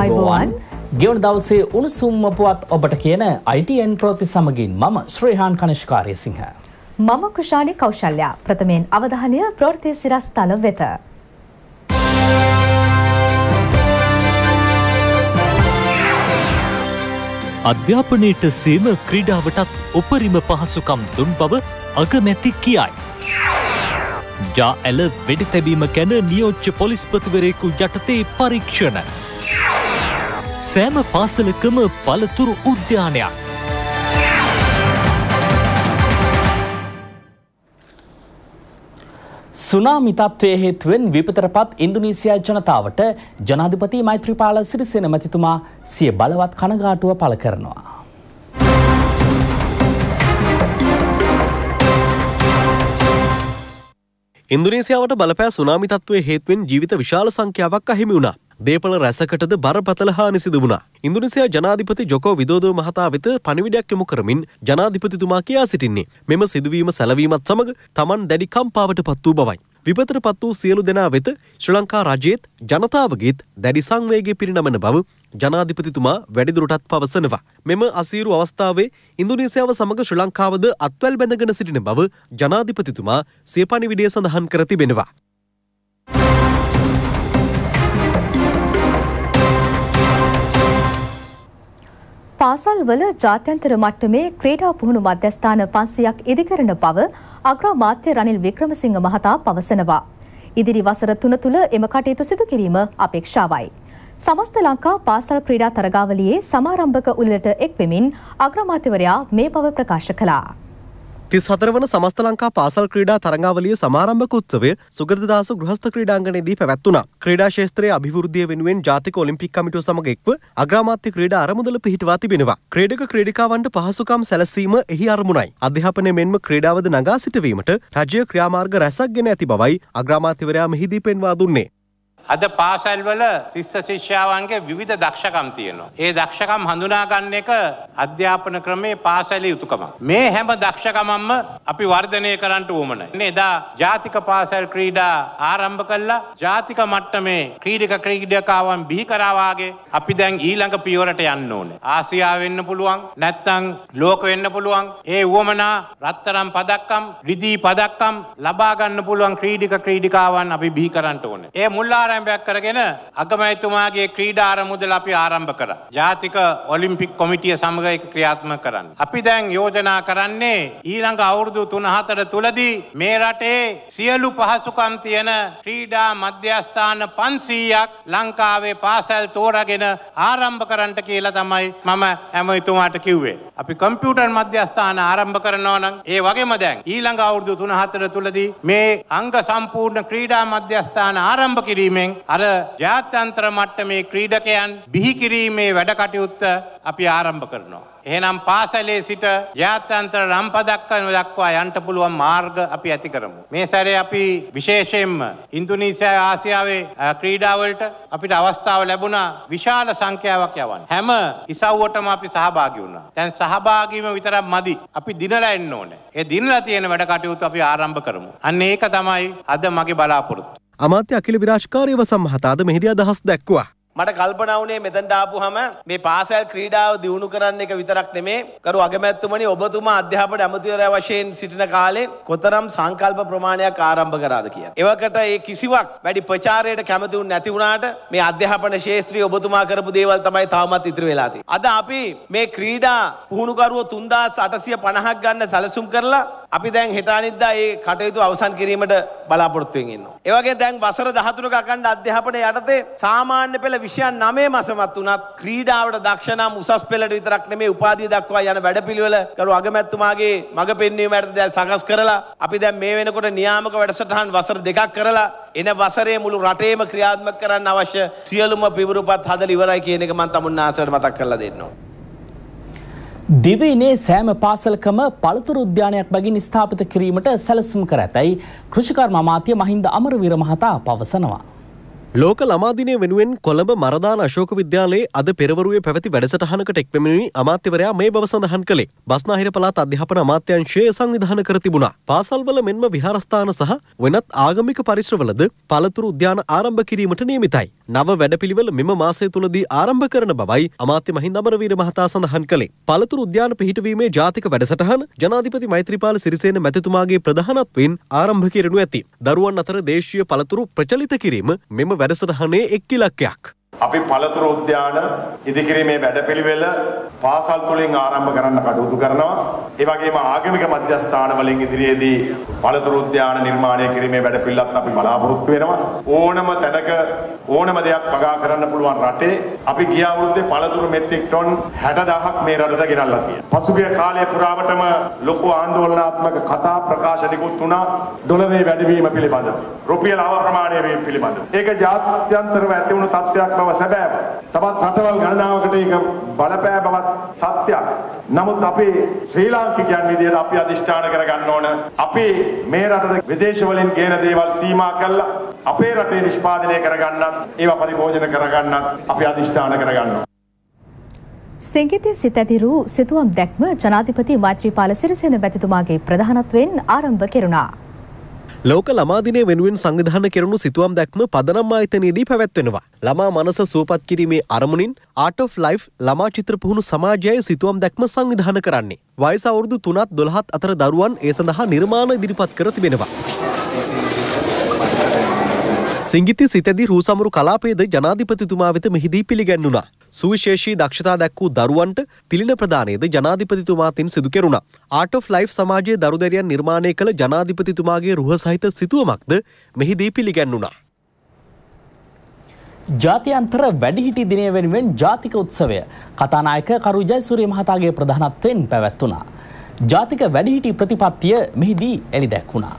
අයිබෝවන් ගෙවන දවසේ උණුසුම්ම පුවත් ඔබට කියන ITN ප්‍රෝති සමගින් මම ශ්‍රීහාන් කනිෂ්කාරය සිංහ. මම කුෂාණි කෞශල්‍යා ප්‍රථමයෙන් අවධානය ප්‍රෘතිය සිරස්ථල වෙත. අධ්‍යාපනයට සේම ක්‍රීඩාවටත් උපරිම පහසුකම් දුන් බව අගමැති කියයි. ජා ඇල වෙඩි තැබීම ගැන නියෝච්ච පොලිස්පතිවරයෙකු යටතේ පරීක්ෂණ. සෑම පාසලකම පළතුරු උද්‍යානයක්. සුනාමි තත්ත්වයේ හේතුවෙන් විපතරපත් ඉන්දුනීසියා ජනතාවට ජනාධිපති මෛත්‍රීපාල සිරිසේන මැතිතුමා සිය බලවත් කනගාටුව පළ කරනවා. ඉන්දුනීසියාවට බලපෑ සුනාමි තත්ත්වය හේතුවෙන් ජීවිත විශාල සංඛ්‍යාවක් අහිමි වුණා. දේපල රැසකටද බරපතල හානි සිදු වුණා. ඉන්දුනීසියා ජනාධිපති ජොකෝ විදෝදෝ මහතා වෙත පණිවිඩයක් යොමු කරමින් ජනාධිපතිතුමා කියා සිටින්නේ මෙම සිදුවීම සැලවීමත් සමග Taman දැඩි කම්පාවට පත් වූ බවයි. විපතට පත් වූ සියලු දෙනා වෙත ශ්‍රී ලංකා රජයේත් ජනතාවගේත් දැඩි සංවේගය පිරිනමන බව ජනාධිපතිතුමා වැඩිදුරටත් පවසනවා. මෙම අසීරු අවස්ථාවේ ඉන්දුනීසියාව සමඟ ශ්‍රී ලංකාවද අත්වැල් බැඳගෙන සිටින බව ජනාධිපතිතුමා සිය පණිවිඩය සඳහන් කර තිබෙනවා. පාසල්වල ජාත්‍යන්තර මට්ටමේ ක්‍රීඩා පුහුණු මධ්‍යස්ථාන 500ක් ඉදිකරන බව අග්‍රාමාත්‍ය රනිල් වික්‍රමසිංහ මහතා පවසනවා. ඉදිරි වසර තුන තුළ එම කටයුතු සිදු කිරීම අපේක්ෂාවයි. සමස්ත ලංකා පාසල් ක්‍රීඩා තරගාවලියේ සමාරම්භක උළෙලට එක්වෙමින් අග්‍රාමාත්‍යවරයා මේ බව ප්‍රකාශ කළා. තිස් හතර වන සමස්ත ලංකා පාසල් ක්‍රීඩා තරඟාවලිය සමාරම්භක උත්සවය සුගරදාස ගෘහස්ථ ක්‍රීඩාංගණයේදී පැවැත්වුණා. ක්‍රීඩා ශේත්‍රයේ අභිවෘද්ධිය වෙනුවෙන් ජාතික ඔලිම්පික් කමිටුව සමග එක්ව අග්‍රාමාත්‍ය ක්‍රීඩා අරමුදල පිහිටවා තිබෙනවා. ක්‍රීඩක ක්‍රීඩිකාවන්ට පහසුකම් සැලසීම එහි අරමුණයි. අධ්‍යාපනය මෙන්ම ක්‍රීඩාවද නගා සිටවීමට රජය ක්‍රියාමාර්ග රැසක් ගෙන ඇති බවයි අග්‍රාමාත්‍යවරයා මෙහිදී පෙන්වා දුන්නේ. අද පාසැල්වල ශිස්ස ශිෂ්‍යාවන්ගේ විවිධ දක්ෂකම් තියෙනවා. ඒ දක්ෂකම් හඳුනාගන්න එක අධ්‍යාපන ක්‍රමේ පාසැලි යුතුකම. මේ හැම දක්ෂකමම්ම අපි වර්ධනය කරන්නට වුමනයි. එදා ජාතික පාසැල් ක්‍රීඩා ආරම්භ කළා ජාතික මට්ටමේ ක්‍රීඩක ක්‍රීඩකාවන් බිහි කරාවාගේ අපි දැන් ඊළඟ පියවරට යන්න ඕනේ. ආසියාව වෙන්න පුළුවන් නැත්නම් ලෝක වෙන්න පුළුවන්. ඒ වුවමනා රත්තරම් පදක්කම් රිදී පදක්කම් ලබා ගන්න පුළුවන් ක්‍රීඩක ක්‍රීඩිකාවන් අපි බිහි කරන්නට ඕනේ. ඒ මුල් ආර ආරම්භයක් කරගෙන අගමැතුමාගේ ක්‍රීඩා ආරමුදල අපි ආරම්භ කරා. ජාතික ඔලිම්පික් කොමිටිය සමග ඒක ක්‍රියාත්මක කරන්න. අපි දැන් යෝජනා කරන්නේ ඊළඟ අවුරුදු 3-4 තුලදී මේ රටේ සියලු පහසුකම් තියෙන ක්‍රීඩා මධ්‍යස්ථාන 500ක් ලංකාවේ පාසල් තෝරාගෙන ආරම්භ කරන්නට කියලා තමයි මම ඇමතුමාට කිව්වේ. අපි කම්පියුටර් මධ්‍යස්ථාන ආරම්භ කරනවා නම් ඒ වගේම දැන් ඊළඟ අවුරුදු 3-4 තුලදී මේ අංග සම්පූර්ණ ක්‍රීඩා මධ්‍යස්ථාන ආරම්භ කිරීමේ මට්ටමින් අර ජාත්‍යන්තර මට්ටමේ ක්‍රීඩකයන් බිහිකිරීමේ වැඩකටයුත්ත අපි ආරම්භ කරනවා. එහෙනම් පාසලේ සිට ජාත්‍යන්තර රම්පදක්කන දක්වා යන්ට පුළුවන් මාර්ග අපි ඇති කරමු. මේ සැරේ අපි විශේෂයෙන්ම ඉන්දුනීසියා ආසියාවේ ක්‍රීඩාවලට අපිට අවස්ථාව ලැබුණා විශාල සංඛ්‍යාවක් යවන්න. හැම ඉසව්වටම අපි සහභාගී වුණා. දැන් සහභාගීම විතරක් මදි. අපි දිනලා එන්න ඕනේ. ඒ දිනලා තියෙන වැඩ කටයුතු අපි ආරම්භ කරමු. අන්න ඒක තමයි අද මගේ බලාපොරොත්තු. අමාත්‍ය අකිල විරාශකාරයව සම්හතාද මෙහිදී අදහස් දැක්වා. මට කල්පනා වුණේ මෙතනට ආපුහම මේ පාසල් ක්‍රීඩාව දියුණු කරන්න එක විතරක් නෙමේ කරු අගමැතිතුමනි ඔබතුමා අධ්‍යාපන ඇමතිවරයා වශයෙන් සිටින කාලේ කොතරම් සංකල්ප ප්‍රමාණයක් ආරම්භ කරාද කියලා. එවකට ඒ කිසිවක් වැඩි ප්‍රචාරයට කැමති වුණ නැති වුණාට මේ අධ්‍යාපන ශාස්ත්‍රයේ ඔබතුමා කරපු දේවල් තමයි තාමත් ඉතිරි වෙලා තියෙන්නේ. අද අපි මේ ක්‍රීඩා පුහුණුකරුවෝ 3850ක් ගන්න සැලසුම් කරලා අපි දැන් හෙට අනිද්දා මේ කටයුතු අවසන් කිරීමට බලාපොරොත්තු වෙමින් ඉන්නවා. ඒ වගේ දැන් වසර 13ක අඛණ්ඩ අධ්‍යාපනය යටතේ සාමාන්‍ය පෙළ විෂයන් නමේ මසමත් වනත් ක්‍රීඩාවට දක්ෂනම් උසස් පෙළට විතරක් නෙමේ උපාධිය දක්වා යන වැඩපිළිවෙල කරු අගමැත්තුමාගේ මඟ පෙන්වීම යටතේ දැන් සකස් කරලා අපි දැන් මේ වෙනකොට නියාමක වැඩසටහන් වසර දෙකක් කරලා එන වසරේ මුළු රටේම ක්‍රියාත්මක කරන්න අවශ්‍ය සියලුම පිවිරුපත් හදලා ඉවරයි කියන එක මම තමුන් ආසයට මතක් කරලා දෙන්නවා. දිවයිනේ සෑම පාසලකම පළතුරු උද්‍යානයක් බැගින් ස්ථාපිත කිරීමට සැලසුම් කර ඇතැයි කෘෂිකර්ම අමාත්‍ය මහින්ද අමරවීර මහතා පවසනවා. ලෝක ළමාදිනය වෙනුවෙන් කොළඹ මරදාන අශෝක විද්‍යාලයේ අද පෙරවරුවේ පැවති වැඩසටහනකට එක්වමිනුයි අමාත්‍යවරයා මේ බව සඳහන් කළේ. බස්නාහිර පළාත් අධ්‍යාපන අමාත්‍යංශය සංවිධාන කර තිබුණා. පාසල්වල මෙන්ම විහාරස්ථාන සහ වෙනත් ආගමික පරිශ්‍රවලද පළතුරු උද්‍යාන ආරම්භ කිරීමට නියමිතයි. නව වැඩපිළිවෙල මෙම මාසය තුළදී ආරම්භ කරන බවයි අමාත්‍ය මහින්ද අමරවීර මහතා සඳහන් කළේ. පළතුරු උද්‍යාන පිහිටවීමේ ජාතික වැඩසටහන ජනාධිපති මෛත්‍රීපාල සිරිසේන මැතිතුමාගේ ප්‍රධානත්වයෙන් ආරම්භ කෙරෙනු ඇති. දරුවන් අතර දේශීය පළතුරු ප්‍රචලිත කිරීම මෙම වැඩසටහනේ එක් ඉලක්කයක්. අපි පළතුරු උද්‍යාන ඉදිකිරීමේ වැඩපිළිවෙල පාසල් තුලින් ආරම්භ කරන්න කටයුතු කරනවා. ඒ වගේම ආගමික මධ්‍යස්ථාන වලින් ඉදිරියේදී පළතුරු උද්‍යාන නිර්මාණය කිරීමේ වැඩපිළිවෙලත් අපි බලාපොරොත්තු වෙනවා. ඕනම තැනක ඕනම දෙයක් පගා කරන්න පුළුවන් රටේ අපි ගිය අවුරුද්දේ පළතුරු මෙට්‍රික් ටොන් 60000ක් මේ රටට ගෙනල්ලා තියෙනවා. පසුගිය කාලය පුරාවටම ලොකු ආందోලනාත්මක කතා ප්‍රකාශ නිකුත් වුණා ඩොලරේ වැඩිවීම පිළිබඳව. රුපියල අවප්‍රමාණය වීම පිළිබඳව. ඒක ජාත්‍යන්තරව ඇති වුණු තත්ත්වයක් බව සැබෑව. තවත් රටවල් ගණනාවකට ඒක බලපෑ බවත් සත්‍යයක්. නමුත් අපේ ශ්‍රී ලාංකිකයන් විදියට අපි අදිෂ්ඨාන කරගන්න ඕන. අපි මේ රටට විදේශ වලින් ගේන දේවල් සීමා කළා. අපේ රටේ නිෂ්පාදනය කරගන්නත්, ඒවා පරිභෝජන කරගන්නත් අපි අදිෂ්ඨාන කරගන්නවා. සිංගිතය සිත ඇතිරූ සිතුවම් දැක්ම ජනාධිපති මෛත්‍රීපාල සිරිසේන වැතිතුමාගේ ප්‍රධානත්වයෙන් ආරම්භ කෙරුණා. ලෝක ළමාදිනය වෙනුවෙන් සංවිධාන කෙරුණු සිතුවම් දැක්ම පදනම් ආයතනයේදී පැවැත්වෙනවා. ළමා මනස සුවපත් කිරීමේ අරමුණින් ආට of ලයිෆ් ළමා චිත්‍ර පුහුණු සමාජයේ සිතුවම් දැක්ම සංවිධාන කරන්නේ. වයස අවුරුදු තුනත් දොළහත් අතර දරුවන් ඒ සඳහා නිර්මාණ ඉදිරිපත් කර තිබෙනවා. සිංගිති සිතදි රූ සමරු කලාපයේද ජනාධිපතිතුමා වෙත මෙහිදී පිළිගැන්වුණා. සුවිශේෂී දක්ෂතා දැක්වූ දරුවන්ට තිලින ප්‍රදානයේද ජනාධිපතිතුමාතින් සිදු කෙරුණා. ආට of ලයිෆ් සමාජයේ දරුදැරියන් නිර්මාණය කළ ජනාධිපතිතුමාගේ රුහ සහිත සිතුවමක්ද මෙහිදී පිළිගැන්වුණා. ජාතියන්තර වැඩිහිටි දිනය වෙනුවෙන් ජාතික උත්සවය කතානායක කරු ජයසූරිය මහතාගේ ප්‍රධානත්වයෙන් පැවැත්වුණා. ජාතික වැඩිහිටි ප්‍රතිපත්තිය මෙහිදී එළි දැක්වුණා.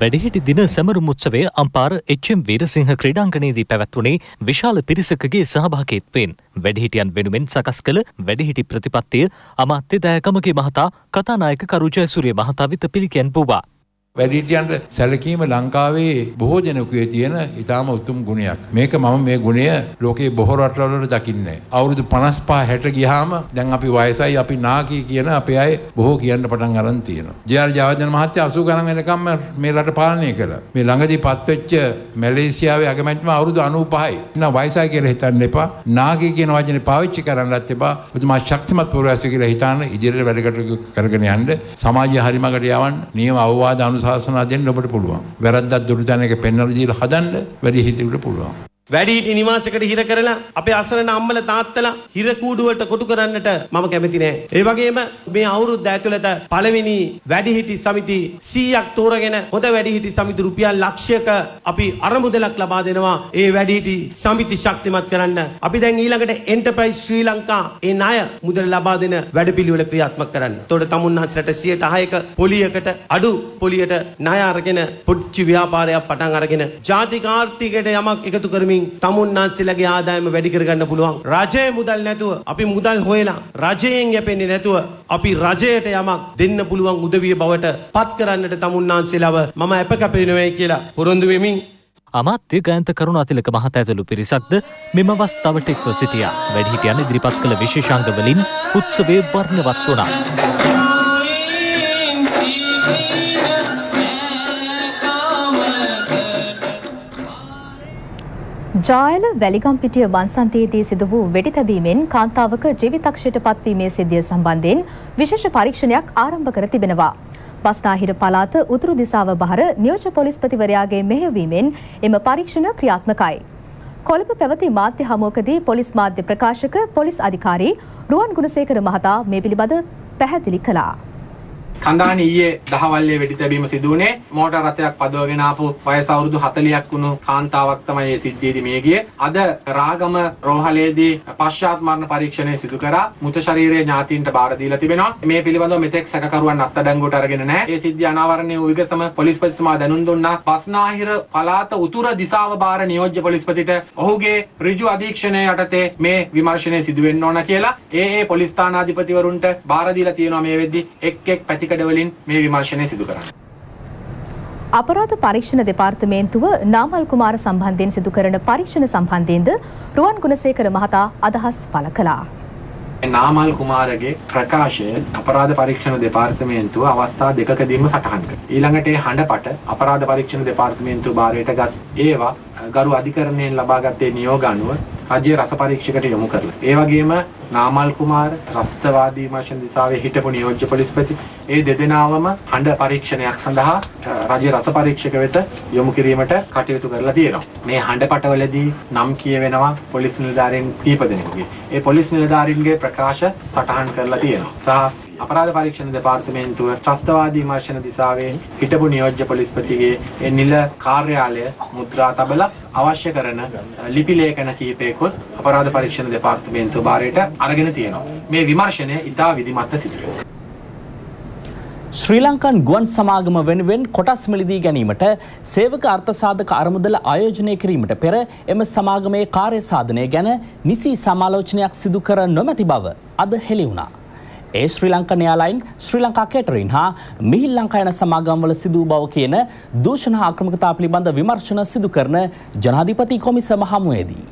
වැඩිහිටි දින සැමරු මුත්සවය අම්පාර එච්චම් වීරසිංහ ක්‍රඩාංගනයේදී පැවැත්වුණේ විශාල පිරිසකගේ සහභාකීත්වෙන් වැඩිහිටියන් වෙනුවෙන් සකස් කළ වැඩිහිටි ප්‍රතිපත්තිය අමාත්‍ය දෑකමගේ මහතා කතානායක කරුජයසුරිය මහතා විත පිළිකැන් පූවා වැඩිහිටියන්ට සැලකීම ලංකාවේ බොහෝ දෙනෙකුගේ තියෙන ඉතාම උතුම් ගුණයක්. මේක මම මේ ගුණය ලෝකේ බොහෝ රටවල වල දකින්නේ. අවුරුදු 55 60 ගියාම දැන් අපි වයසයි අපි නාකි කියන අපේ අය බොහෝ කියන්න පටන් අරන් තියෙනවා. ජේ.ආර් ජයවර්ධන මහත්තයා 80 ගණන් වෙනකම් මේ රට පාලනය කළා. මේ ළඟදී පත්වෙච්ච මැලේසියාවේ අගමැතිතුමා අවුරුදු 95යි. නා වයසයි කියලා හිතන්න එපා. නාකි කියන වචනේ පාවිච්චි කරන්නත් එපා. මුතුමා ශක්තිමත් පුරවැසියෙක් කියලා හිතාන ඉදිරියට වැඩකට කරගෙන යන්න සමාජය හරිමකට යවන්න නියම අවවාද අනුව ශාසනා දෙන්න ඔබට පුළුවන්. වැරද්දක් දුරු තැනක පෙන්වලා දීලා හදන්න වැඩි හිතවිට පුළුවන්. වැඩිහිටි නිවාසයකට හිර කරලා අපේ අසරණ අම්මල තාත්තලා හිර කූඩුවට කොටු කරන්නට මම කැමති නෑ. ඒ වගේම මේ අවුරුද්ද ඇතුළත පළවෙනි වැඩිහිටි සමිති 100ක් තෝරගෙන හොඳ වැඩිහිටි සමිති රුපියල් ලක්ෂයක අපි අරමුදලක් ලබා දෙනවා. ඒ වැඩිහිටි සමිති ශක්තිමත් කරන්න. අපි දැන් ඊළඟට එන්ටර්ප්‍රයිස් ශ්‍රී ලංකා ඒ ණය මුදල් ලබා දෙන වැඩපිළිවෙල ක්‍රියාත්මක කරන්න. එතකොට තමුන්හන්සලට 110ක පොලියකට අඩු පොලියට ණය අරගෙන පුච්චි ව්‍යාපාරයක් පටන් අරගෙන ජාතික ආර්ථිකයට යමක් එකතු කරමින් තුලින් තමුන්නාන්සේලාගේ ආදායම වැඩි කරගන්න පුළුවන්. රජයේ මුදල් නැතුව අපි මුදල් හොයලා රජයෙන් යැපෙන්නේ නැතුව අපි රජයට යමක් දෙන්න පුළුවන් උදවිය බවට පත් කරන්නට තමුන්නාන්සේලාව මම අපකප වෙනවයි කියලා පොරොන්දු වෙමින් අමාත්‍ය ගයන්ත කරුණ අතිලක මහත ඇතුළු පිරිසක්ද මෙම අවස්ථාවට එක්ව සිටියා. වැඩිහිටියන් ඉදිරිපත් කළ විශේෂාංග වලින් උත්සවයේ වර්ණවත් වුණා. ජායල වැලිගම්පිටිය බන්සන්තයේදී සිදු වූ වෙඩි තැබීමෙන් කාන්තාවක ජීවිතක්ෂයට පත්වීමේ සිද්ධිය සම්බන්ධයෙන් විශේෂ පරීක්ෂණයක් ආරම්භ කර තිබෙනවා. බස්නාහිර පළාත උතුරු දිසාව බහර නියෝජ්‍ය පොලිස්පතිවරයාගේ මෙහෙයවීමෙන් එම පරීක්ෂණ ක්‍රියාත්මකයි. කොළඹ පැවති මාධ්‍ය හමුවකදී පොලිස් මාධ්‍ය ප්‍රකාශක පොලිස් අධිකාරී රුවන් ගුණසේකර මහතා මේ පිළිබඳ පැහැදිලි කළා. කඳාන ඊයේ දහවල්ලේ වෙඩි තැබීම සිදු වුණේ මෝටර රථයක් පදවගෙන ආපු වයස අවුරුදු 40ක් වුණු කාන්තාවක් තමයි මේ සිද්ධියේදී මිය ගියේ. අද රාගම රෝහලේදී පශ්චාත් මරණ පරීක්ෂණය සිදු කරා මృత ශරීරයේ ඥාතීන්ට බාර දීලා තිබෙනවා. මේ පිළිබඳව මෙතෙක් සැකකරුවන් අත්අඩංගුවට අරගෙන නැහැ. මේ සිද්ධිය අනාවරණය වූ විගසම පොලිස්පතිතුමා දැනුම් දුන්නා. පස්නාහිර පළාත උතුර දිසාව බාර නියෝජ්‍ය පොලිස්පතිට ඔහුගේ ඍජු අධීක්ෂණය යටතේ මේ විමර්ශනය සිදු වෙන්න ඕන කියලා ඒ ඒ පොලිස් ස්ථානාධිපතිවරුන්ට බාර දීලා තියෙනවා මේ වෙද්දී එක් එක් පැති කඩවලින් මේ විමර්ශනය සිදු කරන්න. අපරාධ පරීක්ෂණ දෙපාර්තමේන්තුව නාමල් කුමාර සම්බන්ධයෙන් සිදු කරන පරීක්ෂණ සම්බන්ධයෙන්ද රුවන් ගුණසේකර මහතා අදහස් පළ කළා. නාමල් කුමාරගේ ප්‍රකාශය අපරාධ පරීක්ෂණ දෙපාර්තමේන්තුව අවස්ථා දෙකකදීම සටහන් කළා. ඊළඟට ඒ හඬපට අපරාධ පරීක්ෂණ දෙපාර්තමේන්තුව භාරයට ගත් ඒවා ගරු අධිකරණයෙන් ලබාගත්තේ නියෝග අනුව රජයේ රස පරීක්ෂකට යොමු කරලා. ඒ වගේම නාමල් කුමාර ත්‍රස්තවාදී මාෂන් දිසාවේ හිටපු නියෝජ්‍ය පොලිස්පති ඒ දෙදෙනාවම හඬ පරීක්ෂණයක් සඳහා රජයේ රස පරීක්ෂක වෙත යොමු කිරීමට කටයුතු කරලා තියෙනවා. මේ හඬ පටවලදී නම් කියවෙනවා පොලිස් නිලධාරීන් කීප දෙනෙකුගේ. ඒ පොලිස් නිලධාරීන්ගේ ප්‍රකාශ සටහන් කරලා තියෙනවා. සහ අපරාධ පරීක්ෂණ දෙපාර්තමේන්තුව ත්‍රස්තවාදී විමර්ශන දිසාවේ හිටපු නියෝජ්‍ය පොලිස්පතිගේ නිල කාර්යාලය මුද්‍රා තබලා අවශ්‍ය කරන ලිපි ලේඛන කිහිපයකොත් අපරාධ පරීක්ෂණ දෙපාර්තමේන්තුව බාරයට අරගෙන තියෙනවා. මේ විමර්ශනය ඉතා විධිමත්ව සිදුවේ. ශ්‍රී ලංකන් ගුවන් සමාගම වෙනුවෙන් කොටස් මිලදී ගැනීමට සේවක අර්ථසාධක අරමුදල ආයෝජනය කිරීමට පෙර එම සමාගමේ කාර්යසාධනය ගැන නිසි සමාලෝචනයක් සිදු කර නොමැති බව අද හෙළි වුණා. ඒ ශ්‍රී ලංකන් එයාලයින් ශ්‍රී ලංකා කේටරින් හා මිහිල් ලංකා යන සමාගම්වල සිදු බව කියන දූෂණ ආක්‍රමකතා පිළිබඳ විමර්ශන සිදු කරන ජනාධිපති කොමිසම හමුවේදී.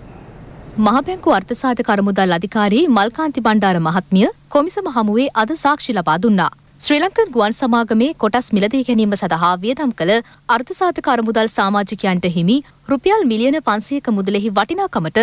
මහබැංකු අර්ථසාධක අරමුදල් අධිකාරී මල්කාන්ති බණ්ඩාර මහත්මිය කොමිසම හමුවේ අද සාක්ෂි ලබා දුන්නා. ශ්‍රී ලංකන් ගුවන් සමාගමේ කොටස් මිලදී ගැනීම සඳහා වියදම් කළ අර්ථසාධක අරමුදල් සාමාජිකයන්ට හිමි රුපියල් මිලියන 500ක මුදලෙහි වටිනාකමට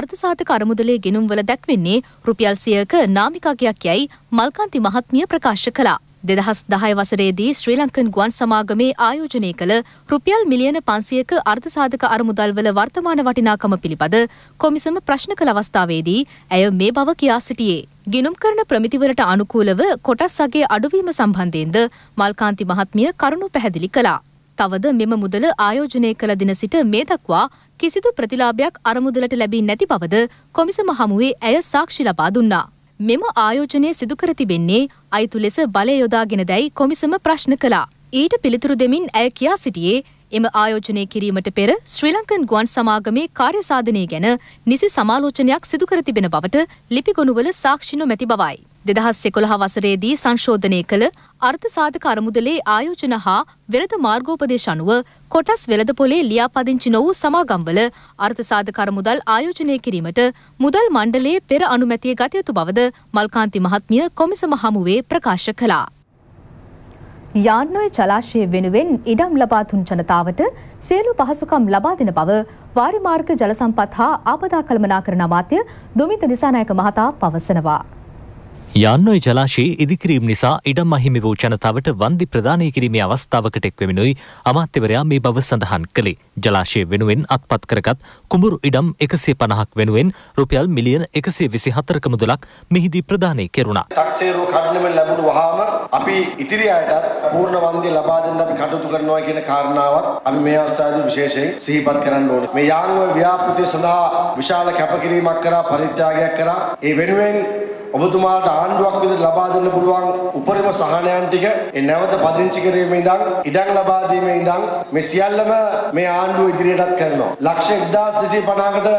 අර්ථසාධක අරමුදලේ ගෙනුම්වල දැක්වෙන්නේ රුපියල් 100ක නාමිකාගයක් යයි මල්කාන්ති මහත්මිය ප්‍රකාශ කළා. දෙදහස් දහය වසරේදී ශ්‍රී ලංකන් ගුවන් සමාගමේ ආයෝජනය කළ රුපියල් මිලියන පන්සියක අර්ථසාධක අරමුදල්වල වර්තමාන වටිනාකම පිළිබඳ කොමිසම ප්‍රශ්න කළ අවස්ථාවේදී ඇය මේ බව කියා සිටියේ. ගිනුම් කරන ප්‍රමිතිවලට අනුකූලව කොටස් සගේ අඩුවීම සම්බන්ධයෙන්ද මල්කාන්ති මහත්මිය කරුණු පැහැදිලි කළා. තවද මෙම මුදල ආයෝජනය කළ දින සිට මේ දක්වා කිසිදු ප්‍රතිලාභයක් අරමුදලට ලැබී නැති බවද කොමිසම හමුවේ ඇය සාක්ෂි ලබා දුන්නා. මෙම ආයෝජනය සිදුකර තිබෙන්නේ අයිතු ලෙස බලය යොදාගෙන දැයි කොමිසම ප්‍රශ්න කළා. ඊට පිළිතුරු දෙමින් ඇය කියා සිටියේ එම ආයෝජනය කිරීමට පෙර ශ්‍රී ලංකන් ගුවන් සමාගමේ කාර්යසාධනය ගැන නිසි සමාලෝචනයක් සිදුකර තිබෙන බවට ලිපිගොනුවල සාක්ෂි නොමැති බවයි. දෙදහස් එකොළහ වසරේදී සංශෝධනය කළ අර්ථසාධක අරමුදලේ ආයෝජන හා වෙළඳ මාර්ගෝපදේශ අනුව කොටස් වෙළඳ පොලේ ලියාපදිංචි නොවූ සමාගම්වල අර්ථසාධක අරමුදල් ආයෝජනය කිරීමට මුදල් මණ්ඩලයේ පෙර අනුමැතිය ගත යුතු බවද මල්කාන්ති මහත්මිය කොමිසම හමුවේ ප්‍රකාශ කළා. යාන්නොය ජලාශය වෙනුවෙන් ඉඩම් ලබාතුන් ජනතාවට සියලු පහසුකම් ලබා දෙන බව වාරිමාර්ග ජලසම්පත් හා ආපදා කළමනා කරන අමාත්‍ය දුමිත දිසානායක මහතා පවසනවා. යන්නොයි ජලාශයේ ඉදිකිරීම් නිසා ඉඩම් අහිමි වූ ජනතාවට වන්දි ප්‍රදානය කිරීමේ අවස්ථාවකට එක්වමිනුයි අමාත්‍යවරයා මේ බව සඳහන් කළේ. ජලාශය වෙනුවෙන් අත්පත් කරගත් කුඹුරු ඉඩම් එකසේ පණහක් වෙනුවෙන් රුපියල් මිලියන එකසේ විසි හතරක මුදලක් මෙහිදී ප්‍රධානය කෙරුණා. තක්සේරෝ කඩනමෙන් ලැබුණු වහාම අපි ඉතිරි අයටත් පූර්ණ වන්දිය ලබා දෙන්න අපි කටයුතු කරනවා කියන කාරණාවත් අපි මේ අවස්ථාවේදී විශේෂයෙන් සිහිපත් කරන්න ඕනේ. මේ යාංගුව ව්‍යාපෘතිය සඳහා විශාල කැපකිරීමක් කරා පරිත්‍යාගයක් කරා ඒ වෙනුවෙන් ඔබතුමාට ආණ්ඩුවක් විදිහට ලබා දෙන්න පුළුවන් උපරිම සහනයන් ටික ඒ නැවත පදිංචි කිරීමේ ඉඳන් ඉඩම් ලබා දීමේ ඉඳන් මේ සියල්ලම මේ ආණ්ඩුව ඉදිරියටත් කරනවා. ලක්ෂ 1250කට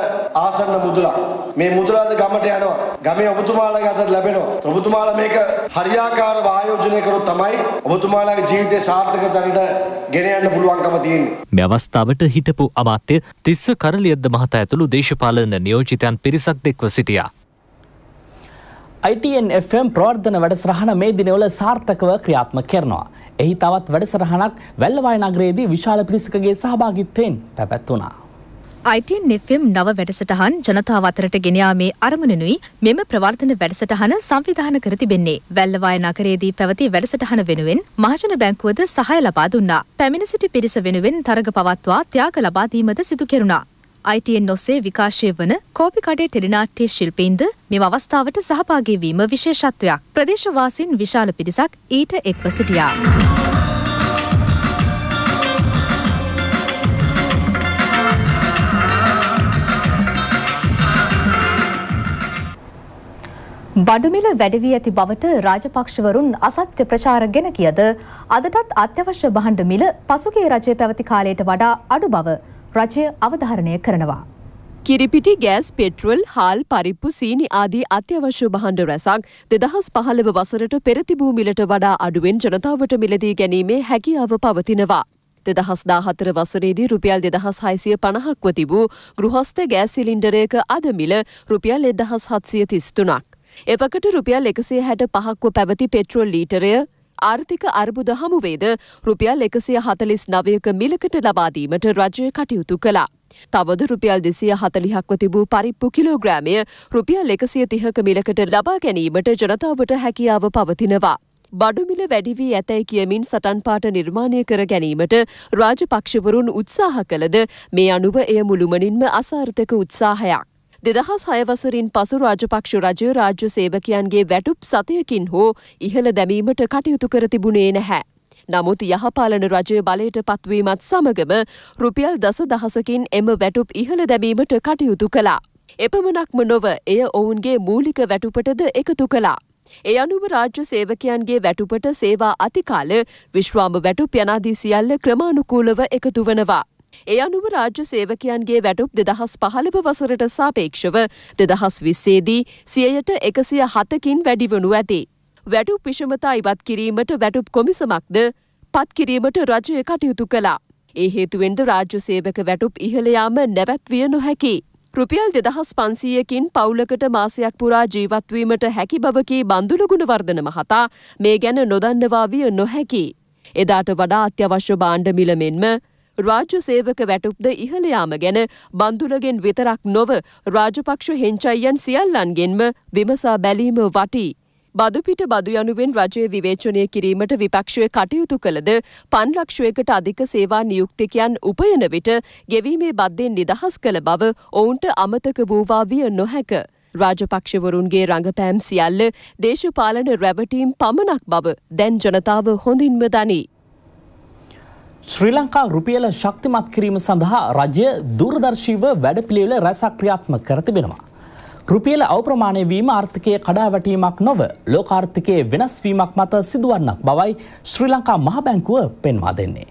ආසන්න මුදලක්. මේ මුදල අද ගමට යනවා. ගමේ ඔබතුමාලගේ අතට ලැබෙනවා. ඔබතුමාලා මේක හරියාකාරව ආයෝජනය කරොත් තමයි ඔබතුමාලගේ ජීවිතේ සාර්ථක තැනට ගෙන යන්න පුළුවන්කම තියෙන්නේ. මේ අවස්ථාවට හිටපු අමාත්‍ය තිස්ස කරලියද්ද මහතා ඇතුළු දේශපාලන නියෝජිතයන් පිරිසක් දෙක්ව සිටියා. ITNFM ප්‍රවර්ධන වැඩසරහන මේ දිනවල සාර්ථකව ක්‍රියාත්ම කරනවා. එහි තවත් වැඩසරහනක් වැල්ලවයි නගරයේදී විශාල පිරිසකගේ සහභාගිත්වයෙන් පැවැත්වුණා. ITNFM නව වැඩසටහන් ජනතාව අතරට ගෙන යාමේ අරමුණනුයි මෙම ප්‍රවර්ධන වැඩසටහන සංවිධාන කර තිබෙන්නේ. වැල්ලවය නගරයේදී පැවති වැඩසටහන වෙනුවෙන් මහජන බැංකුවද සහාය ලබා දුන්නා. පැමිණ සිටි පිරිස වෙනුවෙන් තරග පවත්වා ත්‍යාග ලබා දීමද සිදු කෙරුණා. අයිටයෙන් නොසේ විකාශය වන කෝපිකඩේ ටෙලිනාට්‍ය ශිල්පීන්ද මෙම අවස්ථාවට සහභාගී වීම විශේෂත්වයක් ප්‍රදේශවාසින් විශාල පිරිසක් ඊට එක්ව සිටියා. බඩුමිල වැඩවී ඇති බවට රාජපක්ෂවරුන් අසත්‍ය ප්‍රචාර ගෙන කියද අදටත් අත්‍යවශ්‍ය බහණ්ඩ මිල පසුගේ රජය පැවති කාලයට වඩා අඩු බව රජය අවධාරණය කරනවා. කිරිපිටි ගෑස් පෙට්‍රල් හාල් පරිප්පු සීනි ආදී අත්‍යවශ්‍ය බහණ්ඩ රැසක් දෙදහස් පහළව වසරට පෙරතිබූ මිලට වඩා අඩුවෙන් ජනතාවට මිලදී ගැනීමේ හැකියාව පවතිනවා. දෙදහස් දාහතර වසරේදී රුපියල් දෙදහස් හයිසිය පණහක්ව තිබූ ගෘහස්ත ගෑස් සිලින්ඩරයක අද මිල රුපියල් එදහස් හත්සිය තිස්තුනක්. එවකට රුපියල් එකසේ හැට පහක්ව පැවති පෙට්‍රොල් ලීටරය ආර්ථික අර්බුද හමුවේද රුපියල් එකසිය හතලිස් නවයක මිලකට ලබාදීමට රජය කටයුතු කළා. තවද රුපියල් දෙසිය හතලිහක්ව තිබූ පරිප්පු කිලෝග්‍රෑමය රුපියල් එකසිය තිහක මිලකට ලබා ගැනීමට ජනතාවට හැකියාව පවතිනවා. බඩුමිල වැඩිවී ඇතැයි කියමින් සටන් පාට නිර්මාණය කර ගැනීමට රාජපක්ෂවරුන් උත්සාහ කළද මේ අනුව එය මුළුමනින්ම අසාර්ථක උත්සාහයක්. දෙදහස් හයවසරින් පසු රාජපක්ෂ රජය රාජ්‍ය සේවකයන්ගේ වැටුප් සතයකින් හෝ ඉහළ දැමීමට කටයුතු කර තිබුණේ නැහැ. නමුත් යහපාලන රජය බලයට පත්වීමත් සමගම රුපියල් දස දහසකින් එම වැටුප් ඉහළ දැමීමට කටයුතු කළා. එපමණක්ම නොව එය ඔවුන්ගේ මූලික වැටුපටද එකතු කළා. ඒ අනුව රාජ්‍ය සේවකයන්ගේ වැටුපට සේවා අතිකාල විශ්වාම වැටුප යනාදී සියල්ල ක්‍රමානුකූලව එකතු වනවා. ඒ අනුව රාජ්‍ය සේවකයන්ගේ වැටුප් දෙදහස් පහළව වසරට සාපේක්ෂව දෙදහස් විස්සේදී සියයට එකසිය හතකින් වැඩිවනු ඇති. වැටුප් විෂමතා ඉවත් කිරීමට වැටුප් කොමිසමක්ද පත්කිරීමට රජය කටයුතු කළා. ඒ හේතුවෙන්ද රාජ්‍ය සේවක වැටුප් ඉහළයාම නැවැත්විය නොහැකි. රුපියල් දෙදහස් පන්සීයකින් පවුලකට මාසයක් පුරා ජීවත්වීමට හැකි බවකි බඳුලගුණවර්ධන මහතා මේ ගැන නොදන්නවා විය නොහැකි. එදාට වඩා අත්‍යවශ්‍ය බාණ්ඩ මිල මෙන්ම රාජ්‍ය සේවක වැටුප්ද ඉහළ යාම ගැන බන්දුලගෙන් විතරක් නොව රාජපක්ෂ හෙංචයියන් සියල්ලන්ගෙන්ම විමසා බැලීම වටී. බදුපිට බදු යනුවෙන් රජය විවේචනය කිරීමට විපක්ෂය කටයුතු කළද පන්ලක්ෂයකට අධික සේවා නියුක්තිකයන් උපයන විට ගෙවීමේ බද්ධෙන් නිදහස් කළ බව ඔවුන්ට අමතක වූවා විය නොහැක. රාජපක්ෂවරුන්ගේ රඟපෑම් සියල්ල දේශපාලන රැවටීම් පමණක් බව දැන් ජනතාව හොඳින්ම දනී. ශ්‍රී ලංකා රුපියල ශක්තිමත් කිරීම සඳහා රජය දුරදර්ශීව වැඩපිළිවෙල රැසක් ක්‍රියාත්මක කර තිබෙනවා. රුපියල අවප්‍රමාණය වීම ආර්ථිකයේ කඩාවැටීමක් නොව ලෝකාර්ථිකයේ වෙනස්වීමක් මත සිදුවන්නක් බවයි ශ්‍රී ලංකා මහබැංකුව පෙන්වා දෙන්නේ.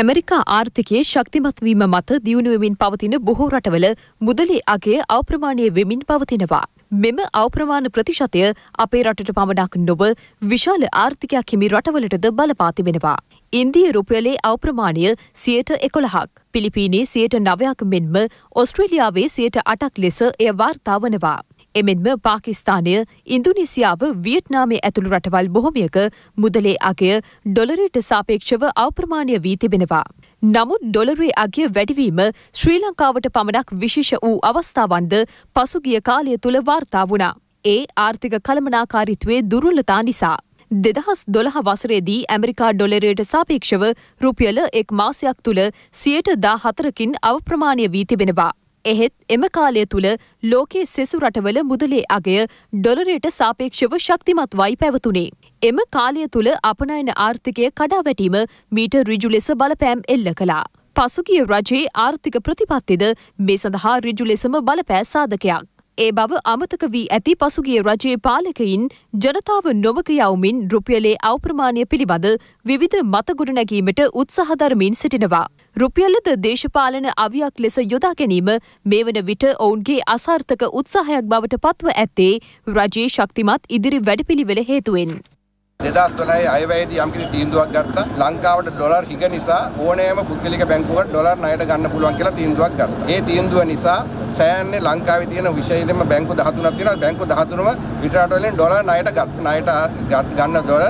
ඇමරිකා ආර්ථිකයේ ශක්තිමත්වීම මත දියුණුවමින් පවතින බොහෝ රටවල මුදලේ අගේ අවප්‍රමාණය වෙමින් පවතිනවා. මෙම අවප්‍රමාණ ප්‍රතිශතය අපේ රටට පමණක් නොව විශාල ආර්ථිකයක් හිමි රටවලටද බලපා තිබෙනවා. ඉන්දිය රුපියලේ අවප්‍රමාණය සියයට එකොළහක් පිලිපීනේ සියයට නවයක් මෙන්ම ඔස්ට්‍රේලියාවේ සියයට අටක් ලෙස එය වාර්තාාවනවා. එමෙන්ම පාකිස්ථානය ඉන්දුනිසියාව වියට්නාමේ ඇතුළු රටවල් බොහොමියක මුදලේ අගය ඩොලරට සාපේක්ෂව අවප්‍රමාණය වී තිබෙනවා. නමුත් ඩොලරේ අගිය වැඩිවීම ශ්‍රී ලංකාවට පමණක් විශේෂ වූ අවස්ථාවන්ද පසුගිය කාලය තුළ වාර්තා වුණා. ඒ ආර්ථික කළමනාකාරිත්වේ දුර්වලතා නිසා. දෙදහස් දොළහ වසරේදී ඇමරිකා ඩොලරයට සාපේක්ෂව රුපියල එක් මාසයක් තුළ සියට දා හතරකින් අවප්‍රමාණය වී තිබෙනවා. එහෙත් එම කාලය තුළ ලෝකයේ සෙසු රටවල මුදලේ අගය ඩොලරයට සාපේක්ෂව ශක්තිමත් වයි පැවතුනේ. එම කාලය තුළ අපනයන ආර්ථිකය කඩාවැටීම මීට රිජු ලෙස බලපෑම් එල්ල කලා. පසුගිය රජයේ ආර්ථික ප්‍රතිපත්තිද මේ සඳහා රිජු ලෙසම බලපෑ සාධකයක්. ඒ බව අමතක වී ඇති පසුගිය රජයේ පාලකයින් ජනතාව නොවක යවමින් රුපියලේ අවප්‍රමාණය පිළිබඳ විවිධ මත ගොඩනැගීමට උත්සාහ දරමින් සිටිනවා. රුපියලද දේශපාලන අවියක් ලෙස යොදා ගැනීම මේ වන විට ඔවුන්ගේ අසාර්ථක උත්සාහයක් බවට පත්ව ඇත්තේ රජයේ ශක්තිමත් ඉදිරි වැඩපිළිවෙල හේතුවෙන්. 2012 අයවැයේදී යම්කිසි තීන්දුවක් ගත්තා. ලංකාවට ඩොලර් හිග නිසා ඕනෑම පුද්ගලික බැංකුවකට ඩොලර් ණයට ගන්න පුළුවන් කියලා තීන්දුවක් ගත්තා. ඒ තීන්දුව නිසා සෑන්නේ ලංකාවේ තියෙන විශේෂයෙන්ම බැංකු 13ක් තියෙනවා. බැංකු 13ම පිටරටවලින් ඩොලර් ණයට ගන්න ණයට ගන්න ඩොලර්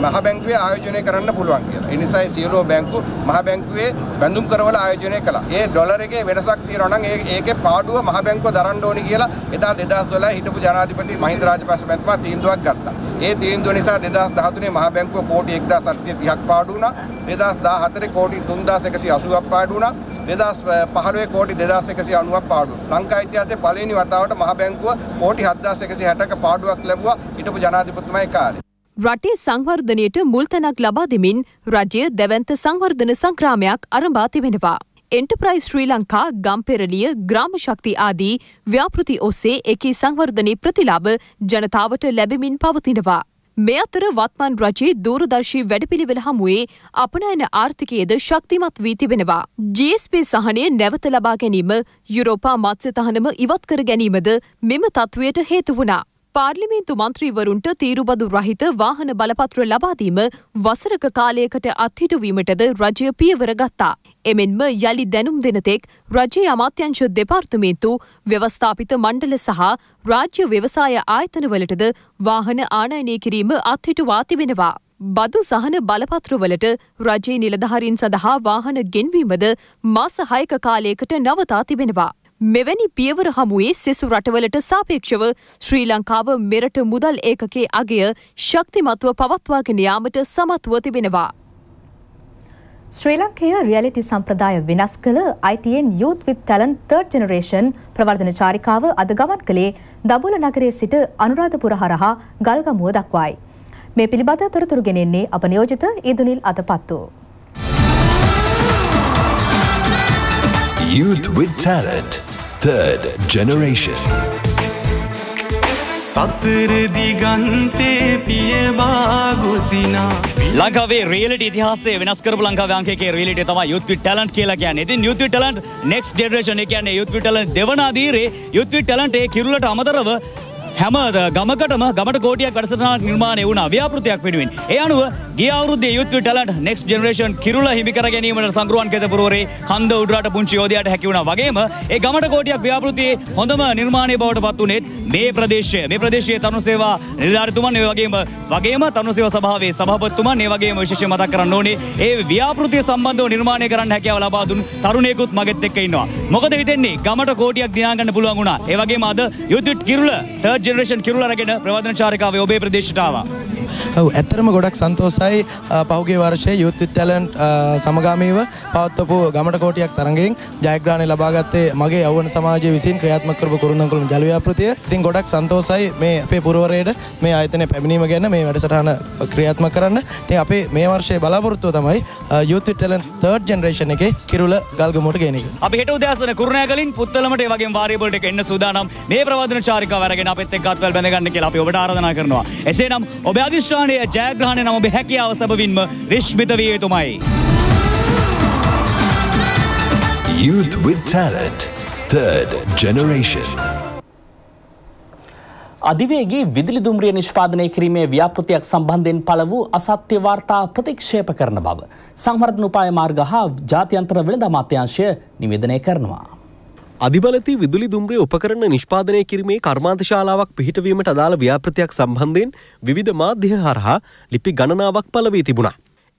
මහ බැංකුවේ ආයෝජනය කරන්න පුළුවන් කියලා. ඒ නිසා සියලුම බැංකු මහ බැංකුවේ බැඳුම් කරවල ආයෝජනය කළා. ඒ ඩොලර් එකේ වෙනසක් තියෙනවා නම් ඒකේ පාඩුව මහ බැංකුව දරන්න ඕනි කියලා එදා 2012 හිටපු ජනාධිපති මහින්ද රාජපක්ෂ මැතිතුමා තීන්දුවක් ගත්තා. ඒ තීන්දුව නිසා 2013 මහ බැංකුව කෝටි 1830ක් පාඩු වුණා. 2014 කෝටි 3180ක් පාඩු වුණා. දෙදස් පහළුවේ කෝටි දෙදස් එකසි අනුවක් පාඩු ලංකා ඉතිහාසයේ පළවෙනි වතාවට මහ බැංකුව කෝටි 7160ක පාඩුවක් ලැබුවා හිටපු ජනාධිපතිතුමා ඒ කාලේ රටේ සංවර්ධනයට මුල්තැනක් ලබා දෙමින් රජය දැවන්ත සංවර්ධන සංක්‍රාමයක් අරඹා තිබෙනවා. එන්ටප්‍රයිස් ශ්‍රී ලංකා ගම්පෙරලිය ග්‍රාම ශක්ති ආදී ව්‍යාපෘති ඔස්සේ එකී සංවර්ධනය ප්‍රතිලාභ ජනතාවට ලැබෙමින් පවතිනවා. මේ අතර වත්මන් රජයේ දූරදර්ශී වැඩපිළිවෙල හමුවේ අපනයන ආර්ථිකයේද ශක්තිමත් වී තිබෙනවා. GSP සහනය නැවත ලබා ගැනීම යුරෝපා මත්ස්‍ය තහනම ඉවත් කර ගැනීමද මෙම තත්ත්වයට හේතු වුණා. පාර්ලිමේන්තු මන්ත්‍රීවරුන්ට තීරුබදු රහිත වාහන බලපත්‍ර ලබාදීම වසරක කාලයකට අත්හිටුවීමටද රජය පියවර ගත්තා. එමෙන්ම යළි දැනුම් දෙනතෙක් රජයේ අමාත්‍යංශ දෙපාර්තමේන්තු ව්‍යවස්ථාපිත මණ්ඩල සහ රාජ්‍ය ව්‍යවසාය ආයතනවලටද වාහන ආනයනය කිරීම අත්හිටුවා තිබෙනවා. බදු සහන බලපත්‍රවලට රජයේ නිලධහරින් සඳහා වාහන ගෙන්වීමද මාස හයක කාලයකට නවතා තිබෙනවා. මෙවැනි පියවර හමුවේ සෙසු රටවලට සාපේක්ෂව ශ්‍රී ලංකාව මෙරට මුදල් ඒකකේ අගය ශක්තිමත්ව පවත්වාගෙන යාමට සමත්ව තිබෙනවා. ශ්‍රී ලංකය රියලිටි සම්ප්‍රදාය වෙනස් කළ ITN Youth with Talent Third Generation ප්‍රවර්ධන චාරිකාව අද ගමන් කළේ දඹුල නගරයේ සිට අනුරාධපුර හරහා ගල්ගමුව දක්වායි. මේ පිළිබඳ තොරතුරු ගෙනෙන්නේ අප නියෝජිත Indunil Athapaththu. Youth with Talent තඩ ජනරේෂන් සතරදිගන්තේ පියවාගුසිනා ලංකාවේ රියලට ඉතිහාසේ වෙනස් කර ලංකාවන්ගේ රිලට තම යුත්වි ටලන්ට කියලා කියන්නේ ඉතින් යුත්වි ටලන්ට නෙක්ස් ජෙනරේෂන් කියන්නේ යුත්වි ටලන්ට දෙවන අදීරේ යුත්වි ටලන්ට ඒ කිරුලට අමතරව හැම ගමකටම ගමට කෝටියක් වැඩසටහනක් නිර්මාණය වුණා ව්‍යාපෘතියක් වෙනුවෙන්. ඒ අනුව ගිය අවුරුද්දේ youth with talent next generation කිරුළ හිමි කර ගැනීමට සංගරුවන් කේත පුරවරේ හන්ද උඩරට පුංචි යෝධයාට හැකි වුණා වගේම ඒ ගමට කෝටියක් ව්‍යාපෘතියේ හොඳම නිර්මාණය බවට පත් වුණේත් මේ ප්‍රදේශය මේ ප්‍රදේශයේ තරුණ සේවා නිලධාරිතුමන් ඒ වගේම වගේම තරුණ සේවා සභාවේ සභාපතිතුමන් ඒ වගේම විශේෂයෙන් මතක් කරන්න ඕනේ ඒ ව්‍යාපෘතිය සම්බන්ධව නිර්මාණය කරන්න හැකියාව ලබා දුන් තරුණයෙකුත් මගෙත් එක්ක ඉන්නවා. මොකද හිතෙන්නේ ගමට කෝටියක් දිනා ගන්න පුළුවන් වුණා. ඒ වගේම අද යුද්ධ කිරුළ යුවත් ජෙනරේෂන් කිරුලරගෙන ප්‍රවදන චාරිකාව ඔබේ ප්‍රදේශටාව. ඔව් ඇත්තරම ගොඩක් සන්තෝසයි පහුගේ වර්ෂයේ යුත් ටැලන්ට් සමගාමීව පවත්වපු ගමට කෝටියක් තරඟයෙන් ජයග්‍රහණය ලබාගත්තේ මගේ යෞවන සමාජය විසින් ක්‍රියාත්මක කරපු කුරුණන්කුළුම ජල ව්‍යාපෘතිය. ඉතින් ගොඩක් සන්තෝසයි මේ අපේ පුරවරයට මේ ආයතනයේ පැමිණීම ගැන මේ වැඩසටහන ක්‍රියාත්මක කරන්න. ඉතින් අපේ මේ වර්ෂයේ බලාපොරොත්තුව තමයි යුත් ටැලන්ට් 3rd generation එකේ කිරුල ගල්ගමුවට ගෙන එක. අපි හෙට උදෑසන කුරුණෑගලින් පුත්තලමට ඒ වගේම වාරියබලට එන්න සූදානම්. මේ ප්‍රවදන චාරිකාව අරගෙන අපේ අපත් එක්ක අත්වල් බැඳගන්න කියලා අපි ඔබට ආරාධනා කරනවා. එසේනම් ඔබේ අධිෂ්ඨානය ජයග්‍රහණය නම් ඔබේ හැකියාව සැබවින්ම විශ්මිත විය යුතුමයි. Youth with Talent, third generation. අධිවේගේ විදුලි දුම්රිය නිෂ්පාදනය කිරීමේ ව්‍යාපෘතියක් සම්බන්ධයෙන් පළ වූ අසත්‍ය වාර්තා ප්‍රතික්ෂේප කරන බව සංවර්ධන උපාය මාර්ග හා ජාත්‍යන්තර වෙළඳ අමාත්‍යාංශය නිවේදනය කරනවා. අධිබලති විදුලි දුම්රිය උපකරණ නිෂ්පාදනය කිරීමේ කර්මාන්තශාලාවක් පිහිටවීමට අදාළ ව්‍යාපෘතියක් සම්බන්ධයෙන් විවිධ මාධ්‍ය හරහා ලිපි ගණනාවක් පළවී තිබුණා.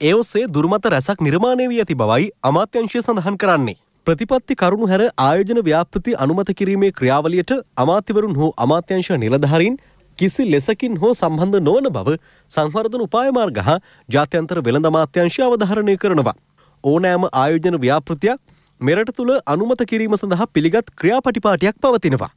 ඒ ඔස්සේ දුර්මත රැසක් නිර්මාණය වී ඇති බවයි අමාත්‍යංශය සඳහන් කරන්නේ. ප්‍රතිපත්ති කරුණු හැර ආයෝජන ව්‍යාපෘති අනුමත කිරීමේ ක්‍රියාවලියට අමාත්‍යවරුන් හෝ අමාත්‍යංශ නිලධාරීන් කිසි ලෙසකින් හෝ සම්බන්ධ නොවන බව සංවර්ධන උපායමාර්ග හා ජාත්‍යන්තර වෙළඳ අමාත්‍යංශය අවධාරණය කරනවා. ඕනෑම ආයෝජන ව්‍යාපෘතියක් මෙරට තුළ අනුමත කිරීම සඳහා පිළිගත් ක්‍රියාපටිපාටයක් පවතිනවා.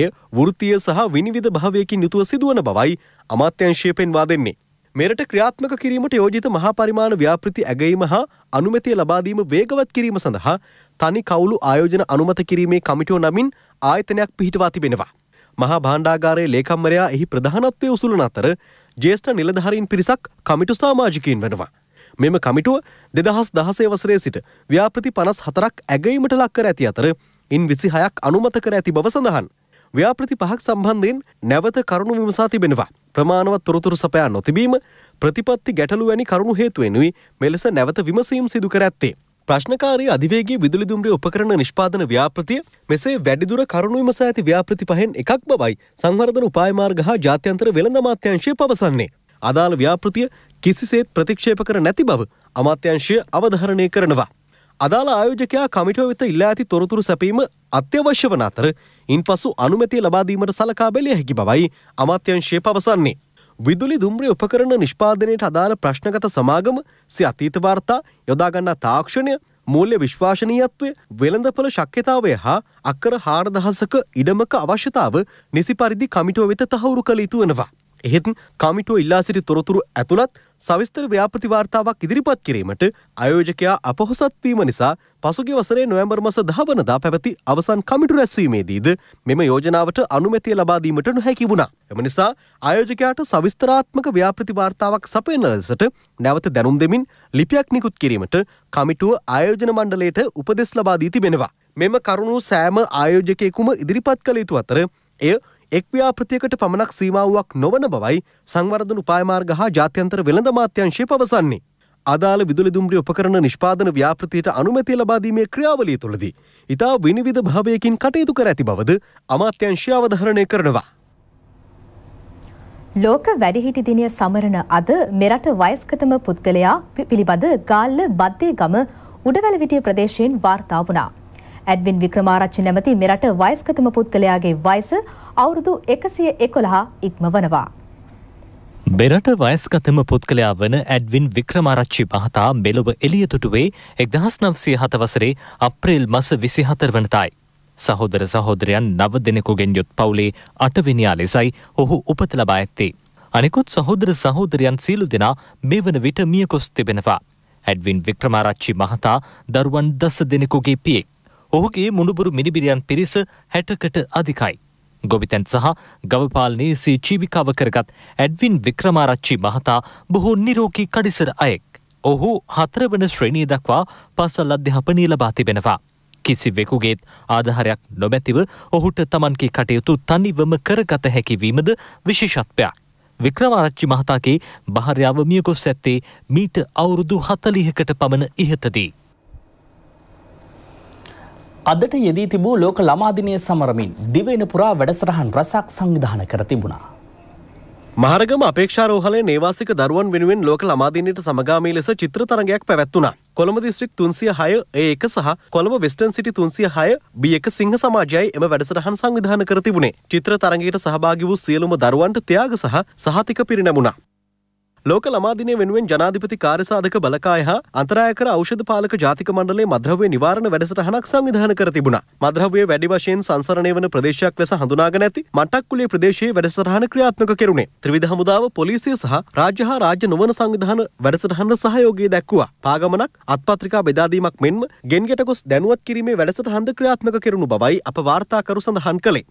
එය වෘතිය සහ විනිවිධ භාවයකින් යුතුව සිදුවන බවයි අමාත්‍යංශය පෙන්වා දෙන්නේ. මෙරට ක්‍රියාත්මක කිරීමට යෝජිත මහා පරිමාණ ව්‍යාපෘති ඇගීම හා අනුමැතිය ලබාදීම වේගවත් කිරීම සඳහා තනි කවුලු ආයෝජන අනුමත කිරීමේ කමිටුව නමින් ආයතනයක් පිහිටවා තිබෙනවා. මහා භාණ්ඩාගාරයේ ලේකම්වරයා එහි ප්‍රධානත්වය උසුලන අතර ජේෂ්ඨ නිලධාරීන් පිරිසක් කමිටු සාමාජිකයින් වෙනවා. මෙම කමිටුව දෙදහස් දහසේ වසරේ සිට ව්‍යාපෘති පනස් හතරක් ඇගීමට ලක් කර ඇති අතර ඉන් විසි හයක් අනුමත කර ඇති බව සඳහන්. ව්‍යාපෘති පහක් සම්බන්ධයෙන් නැවත කරුණු විමසා තිබෙනවා. ප්‍රමාණවත් තොරතුරු සපයා නොතිබීම ප්‍රතිපත්ති ගැටලු වැනි කරුණු හේතුවෙනුයි මෙලෙස නැවත විමසීම් සිදු කර ඇත්තේ. ප්‍රශ්නකාරී අධිවේගේ විදුලි දුම්රිය උපකරණ නිෂ්පාදන ව්‍යාපෘතිය මෙසේ වැඩිදුර කරුණු විමස ඇති ව්‍යාපෘති පහෙන් එකක් බවයි සංවර්ධන උපායමාර්ග හා ජාත්‍යන්තර වෙළඳ අමාත්‍යංශය පවසන්නේ. අදාළ ව්‍යාපෘතිය කිසිසේත් ප්‍රතික්ෂේප කර නැති බව අමාත්‍යංශය අවධාරණය කරනවා. අදාළ ආයෝජකයා කමිටුව වෙත ඉල්ලා ඇති තොරතුරු සැපීම අත්‍යවශ්‍ය වන අතර ඉන්පසු අනුමැතිය ලබාදීමට සලකා බැලිය හැකි බවයි අමාත්‍යංශය පවසන්නේ. විදුලි දුම්රිය උපකරණ නිෂ්පාදනයට අදාළ ප්‍රශ්නගත සමාගම සි අතීත වාර්තා යොදාගන්නා තාක්ෂණය මූල්‍ය විශ්වාශනීයත්වය වෙළඳපළ ශක්්‍යතාවය හා අක්කර හාරදහසක ඉඩමක අවශ්‍යතාව නිසි පරිදි කමිටුව වෙත තහවුරු කළ යුතු වෙනවා. එහෙත් කමිටුව ඉල්ලා සිටි තොරතුරු ඇතුළත් සවිස්තර ව්‍යාපෘති වාර්තාවක් ඉදිරිපත් කිරීමට අයෝජකයා අපොහොසත් වීම නිසා පසුගිය වසරේ නොවැම්බර් මස 10 වනදා පැවති අවසන් කමිටු රැස්වීමේදීද මෙම යෝජනාවට අනුමැතිය ලබා දීමට නොහැකි වුණා. එම නිසා අයෝජකයාට සවිස්තරාත්මක ව්‍යාපෘති වාර්තාවක් සපයන ලෙසට නැවත දැනුම් දෙමින් ලිපියක් නිකුත් කිරීමට කමිටුව ආයෝජන මණ්ඩලයට උපදෙස් ලබා දී තිබෙනවා. මෙම කරුණු සෑම ආයෝජකයෙකුම ඉදිරිපත් කළ යුතු අතර එය එක් ව්‍යාපෘතියකට පමණක් සීමාවක් නොවන බවයි සංවර්ධන උපායමාර්ග හා ජාත්‍යන්තර වෙළඳ මාත්‍යංශය පවසන්නේ. අදාළ විදුලි දුම්රිය උපකරණ නිෂ්පාදන ව්‍යාපෘතියට අනුමැතිය ලබා දීමේ ක්‍රියාවලිය තුළදී ඊටා විනිවිද භාවයකින් කටයුතු කර ඇති බවද අමාත්‍යංශය අවධාරණය කරනවා. ලෝක වැඩිහිටි දිනය සමරන අද මෙරට වයස්කතම පුද්ගලයා පිළිබඳ ගාල්ල බද්දේ ගම උඩවැලවිටිය ප්‍රදේශයෙන් වාර්තා වුණා. ඇඩ්වින් වික්‍රමාරච්චි නැමති මෙරට වයස්කතම පුද්ගලයාගේ වයස අවුරුදු එකසිය එකොළහා ඉක්ම වනවා. බෙරට වයස්කතම පුද්ගලයා වන ඇඩ්වින් වික්‍රමාරච්චි මහතා මෙලොව එළියතුටුවේ එක්දහස් නවසය හතවසරේ අප්‍රේල් මස විසිහතර වනතයි. සහෝදර සහෝදරයන් නව දෙනෙකුගෙන් යොත් පවුලේ අටවිනියා ලෙසයි ඔහු උපත ලබා ඇත්තේ. අනෙකුත් සහෝදර සහෝදරයන් සියලු දෙනා මේ වන විට මියකොස් තිබෙනවා. ඇඩ්වින් වික්‍රමාරච්චි මහතා දරුවන් දස දෙනෙකුගේ පියෙක්. ඔහුගේ මුණුබුරු මිනිබිරියන් පිරිස හැටකට අධිකයි. ගොවිතැන් සහ ගවපාලනයේ සී ජීවිකාව කරගත් ඇඩ්වින් වික්‍රමාරච්චි මහතා බොහෝ නිරෝගී කඩිසර අයෙක්. ඔහු හතරවන ශ්‍රේණී දක්වා පසල් අධ්‍යාපනී ලබා තිබෙනවා. කිසිවෙකුගේත් ආධහරයක් නොමැතිව ඔහුට තමන්ගේ කටයුතු තනිවම කරගත හැකිවීමද විශේෂත්වයක්. වික්‍රමාරච්චි මහතාගේ භාර්යාව මියකොස් ඇත්තේ මීට අවුරුදු හතලිහකට පමණ ඉහතදී. අදට යෙදී තිබූ ලෝක ළමාදිනය සමරමින් දිවෙන පුරා වැඩසටහන් රසක් සංවිධාන කර තිබුණා. මහරගම අපේක්ෂාරෝහලේ නේවාසික දරුවන් වෙනුවෙන් ලෝක ළමාදිනයට සමගාමී ලෙස චිත්‍ර තරගයක් පැවැත්වුණා. කොළඹ දිස්ත්‍රික් 306 A1 සහ කොළඹ වෙස්ටර්න් සිටි 306 B1 සිංහ සමාජයයි එම වැඩසටහන් සංවිධාන කර තිබුණේ. චිත්‍ර තරගයට සහභාගී වූ සියලුම දරුවන්ට ත්‍යාග සහ සහතික පිරිනැමුණා. ලෝක ළමාදිනය වෙනුවෙන් ජනාධිපති කාර්යසාධක බලකාය හා අන්තරාය කර ඖෂධ පාලක ජාතික මණ්ඩලයේ මද්‍රව්‍ය නිවාරණ වැඩසටහනක් සංවිධාන කර තිබුණා. මද්‍රව්‍ය වැඩි වශයෙන් සංසරණය වන ප්‍රදේශයක් ලෙස හඳුනාගෙන ඇති මට්ටක්කුලේ ප්‍රදේශයේ වැඩසටහන ක්‍රියාත්මක කෙරුණේ. ත්‍රිවිධ හමුදාව පොලිසිය සහ රාජ්‍ය හා රාජ්‍ය නොවන සංවිධාන වැඩසටහන සහයෝගය දැක්වුවා. පාගමනක් අත්පත්‍රිකා බෙදාදීමක් මෙන්ම ගෙන්ගෙට ගොස් දැනුවත් කිරීමේ වැඩසටහන් ද ක්‍රියාත්මක කෙරුණු බවයි අප වාර්තාකරු සඳහන් කළේ.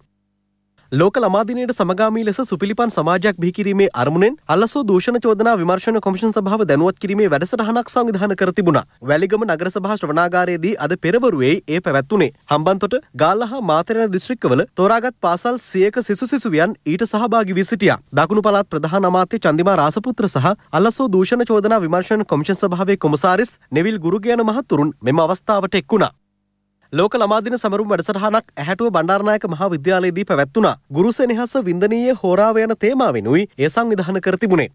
ලෝක ළමාදිනයට සමගාමී ලෙස සුපිලිපන් සමාජයක් බිහිකිරීමේ අරමුණෙන් අල්ලසෝ දූෂණ චෝදනා විමර්ශන කොමිෂන් සභාව දැනුවත් කිරීමේ වැඩසටහනක් සංවිධාන කර තිබුණා. වැලිගම නගර සභා ශ්‍රවණාගාරයේදී අද පෙරවරුවේ ඒ පැවැත්වුණේ. හම්බන්තොට ගාල්ල හා මාතරණ දිස්ත්‍රික්කවල තෝරාගත් පාසල් සියක සිසු සිසුවියන් ඊට සහභාගී වී සිටියා. දකුණු පළාත් ප්‍රධාන අමාත්‍ය චන්දිමා රාසපුත්‍ර සහ අල්ලසෝ දූෂණ චෝදනා විමර්ශන කොමිෂන් සභාවේ කොමසාරිස් නෙවිල් ගුරුගයන මහතුරුන් මෙම අවස්ථාවට එක් වුණා. ලෝක ළමාදින සමරුම් වැඩසටහනක් ඇහැටුව බණ්ඩාරනායක මහා විද්‍යාලයේදී පැවැත්වුණා. ගුරු සෙනෙහස වින්දනීය හෝරාව යන තේමාවෙනුයි එය සංවිධානය කර තිබුණේ.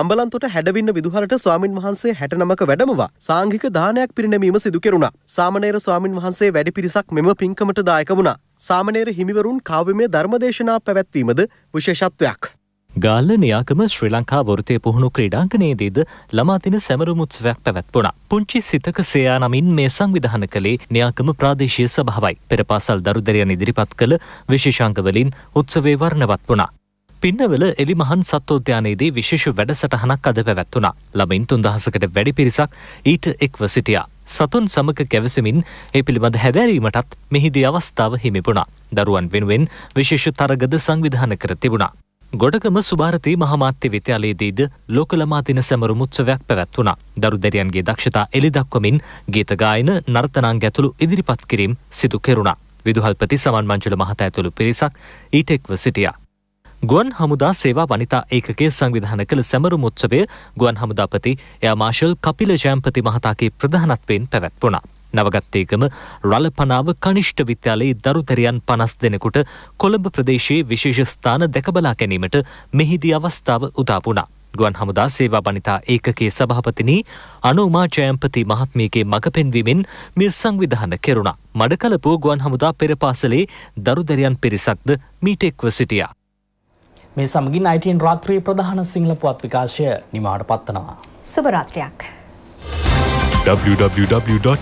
අම්බලන්තොට හැඩවින්න විදුහලට ස්වාමින් වහන්සේ හැටනමක වැඩමවා සාංගික දානයක් පිරිනැමීම සිදු කෙරුණා. සාමනේර ස්වාමින් වහන්සේ වැඩි පිරිසක් මෙම පින්කමට දායක වුණා. සාමනේර හිමිවරුන් කාව්‍යමය ධර්මදේශනා පැවැත්වීමද විශේෂත්වයක්. ගාල්ල නියාකම ශ්‍රී ලංකා වෘතය පුහුණු ක්‍රීඩාංගනයේදීද ළමාතින සැමරුමුත්සවයක් පැවැත්වුණ. පුංචි සිතක සයා නමින් මේ සංවිධාන කළේ නියාකම ප්‍රාදේශය සභාවයි. පෙරපාසල් දරුදරයන් ඉදිරිපත් කළ විශේෂංගවලින් උත්සවේ වර්ණවත් වුණා. පින්නවල එලි මහන් සත්තෝද්‍යානයේදී විශේෂ වැඩසටහනක් අද පැවැත්වුණා. ළමින් තුන්දහසකට වැඩි පිරිසක් ඊට එක්ව සිටියා. සතුන් සමක කැවසමින් ඒ පිළිබඳ හැදැරීමටත් මෙහිදී අවස්ථාව හිමිපුුණා. දරුවන් වෙනුවෙන් විශේෂ තරගද සංවිධාන කර තිබුණා. ගොඩගම සුභාරතී මහමාත්‍ය විද්‍යාලයේදීද ලෝක ළමා දින සැමරුම් උත්සවයක් පැවැත්වුණා. දරුදැරියන්ගේ දක්ෂතා එළි දක්වමින් ගීත ගායන නර්තනාංග ඇතුළු ඉදිරිපත් කිරීම සිදු කෙරුණා. විදුහල්පති සමන් මංජුල මහතා ඇතුළු පිරිසක් ඊට එක්ව සිටියා. ගුවන් හමුදා සේවා වනිතා ඒකගේ සංවිධාන කළ සැමරුම් උත්සවය ගුවන් හමුදාපති එයා මාර්ෂල් කපිල ජයම්පති මහතාගේ ප්‍රධානත්වයෙන් පැවැත්වුණා. නවගත්තේකම රලපනාව කනිෂ්ඨ විද්‍යාලයේ දරුදරයන් පනස් දෙනෙකුට කොළඹ ප්‍රදේශයේ විශේෂ ස්ථාන දැකබලා ගැනීමට මෙහිදී අවස්ථාව උදාපුුණා. ගුවන් හමුදා සේවා බනිතා ඒකගේ සභහපතිනී අනුමා ජයම්පති මහත්මියගේ මඟ පෙන්වීමෙන් මිල් සංවිධාන කෙරුණා. මඩකලපුූ ගුවන් හමුදා පෙරපාසලේ දරුදරයන් පිරිසක්ද මීටෙක්ව සිටියා. මේ සමගින් අයිටන් රාත්‍රී ප්‍රධාන සිංහල පුවත් විකාශය නිමාට පත්වනවා. සුභරාත්‍රයක්. www.ipnnews.lk.